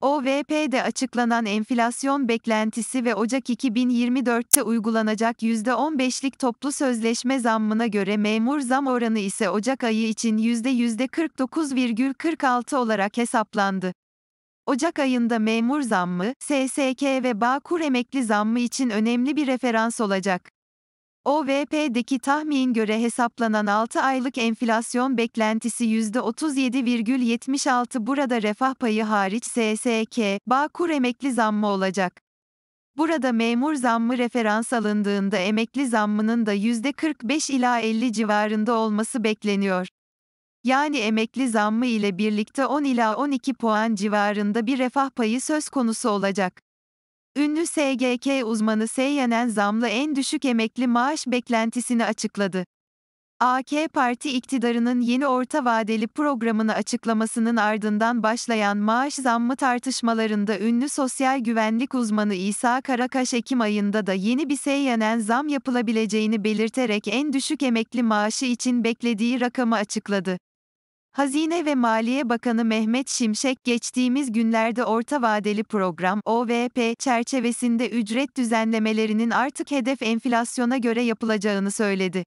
OVP'de açıklanan enflasyon beklentisi ve Ocak 2024'te uygulanacak %15'lik toplu sözleşme zammına göre memur zam oranı ise Ocak ayı için %49,46 olarak hesaplandı. Ocak ayında memur zammı, SSK ve Bağkur emekli zammı için önemli bir referans olacak. OVP'deki tahmin göre hesaplanan 6 aylık enflasyon beklentisi %37,76 burada refah payı hariç SSK, Bağkur emekli zammı olacak. Burada memur zammı referans alındığında emekli zammının da %45 ila 50 civarında olması bekleniyor. Yani emekli zammı ile birlikte 10 ila 12 puan civarında bir refah payı söz konusu olacak. Ünlü SGK uzmanı Seyyanen zamlı en düşük emekli maaş beklentisini açıkladı. AK Parti iktidarının yeni orta vadeli programını açıklamasının ardından başlayan maaş zammı tartışmalarında ünlü sosyal güvenlik uzmanı İsa Karakaş Ekim ayında da yeni bir seyyanen zam yapılabileceğini belirterek en düşük emekli maaşı için beklediği rakamı açıkladı. Hazine ve Maliye Bakanı Mehmet Şimşek geçtiğimiz günlerde orta vadeli program OVP çerçevesinde ücret düzenlemelerinin artık hedef enflasyona göre yapılacağını söyledi.